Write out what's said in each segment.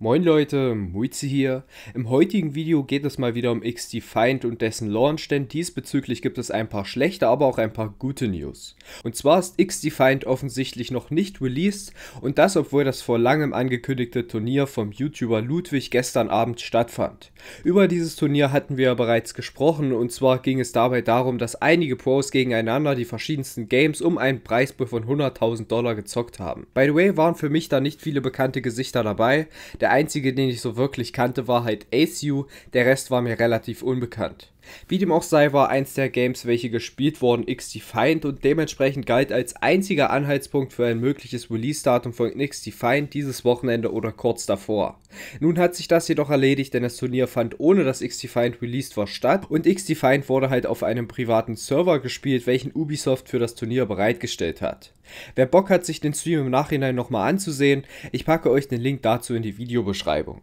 Moin Leute, Muizi hier. Im heutigen Video geht es mal wieder um XDefiant und dessen Launch, denn diesbezüglich gibt es ein paar schlechte, aber auch ein paar gute News. Und zwar ist XDefiant offensichtlich noch nicht released und das, obwohl das vor langem angekündigte Turnier vom YouTuber Ludwig gestern Abend stattfand. Über dieses Turnier hatten wir ja bereits gesprochen und zwar ging es dabei darum, dass einige Pros gegeneinander die verschiedensten Games um einen Preispool von 100.000 Dollar gezockt haben. By the way waren für mich da nicht viele bekannte Gesichter dabei. Der der einzige, den ich so wirklich kannte, war halt Ace U, der Rest war mir relativ unbekannt. Wie dem auch sei, war eins der Games, welche gespielt wurden, X-Defined und dementsprechend galt als einziger Anhaltspunkt für ein mögliches Release-Datum von X-Defined dieses Wochenende oder kurz davor. Nun hat sich das jedoch erledigt, denn das Turnier fand ohne dass X-Defined released war statt und X-Defined wurde halt auf einem privaten Server gespielt, welchen Ubisoft für das Turnier bereitgestellt hat. Wer Bock hat, sich den Stream im Nachhinein nochmal anzusehen, ich packe euch den Link dazu in die Videobeschreibung.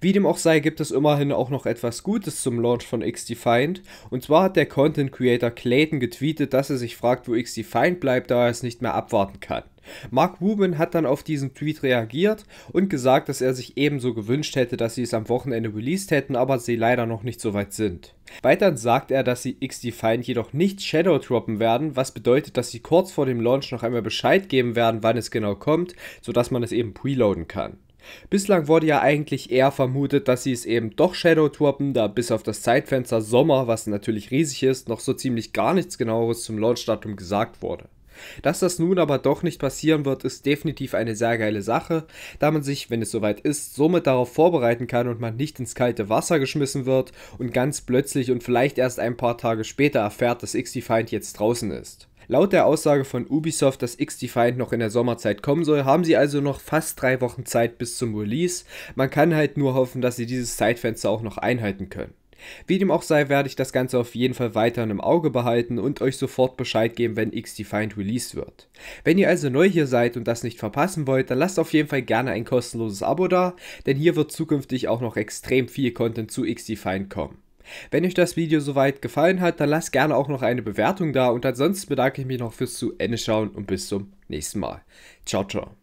Wie dem auch sei, gibt es immerhin auch noch etwas Gutes zum Launch von XDefined. Und zwar hat der Content Creator Clayton getweetet, dass er sich fragt, wo XDefined bleibt, da er es nicht mehr abwarten kann. Mark Rubin hat dann auf diesen Tweet reagiert und gesagt, dass er sich ebenso gewünscht hätte, dass sie es am Wochenende released hätten, aber sie leider noch nicht so weit sind. Weiterhin sagt er, dass sie XDefined jedoch nicht Shadow droppen werden, was bedeutet, dass sie kurz vor dem Launch noch einmal Bescheid geben werden, wann es genau kommt, sodass man es eben preloaden kann. Bislang wurde ja eigentlich eher vermutet, dass sie es eben doch Shadow droppen, da bis auf das Zeitfenster Sommer, was natürlich riesig ist, noch so ziemlich gar nichts genaueres zum Launchdatum gesagt wurde. Dass das nun aber doch nicht passieren wird, ist definitiv eine sehr geile Sache, da man sich, wenn es soweit ist, somit darauf vorbereiten kann und man nicht ins kalte Wasser geschmissen wird und ganz plötzlich und vielleicht erst ein paar Tage später erfährt, dass XD Find jetzt draußen ist. Laut der Aussage von Ubisoft, dass X-Defiant noch in der Sommerzeit kommen soll, haben sie also noch fast drei Wochen Zeit bis zum Release. Man kann halt nur hoffen, dass sie dieses Zeitfenster auch noch einhalten können. Wie dem auch sei, werde ich das Ganze auf jeden Fall weiterhin im Auge behalten und euch sofort Bescheid geben, wenn XDefiant released wird. Wenn ihr also neu hier seid und das nicht verpassen wollt, dann lasst auf jeden Fall gerne ein kostenloses Abo da, denn hier wird zukünftig auch noch extrem viel Content zu XDefiant kommen. Wenn euch das Video soweit gefallen hat, dann lasst gerne auch noch eine Bewertung da und ansonsten bedanke ich mich noch fürs zu Ende schauen und bis zum nächsten Mal. Ciao, ciao.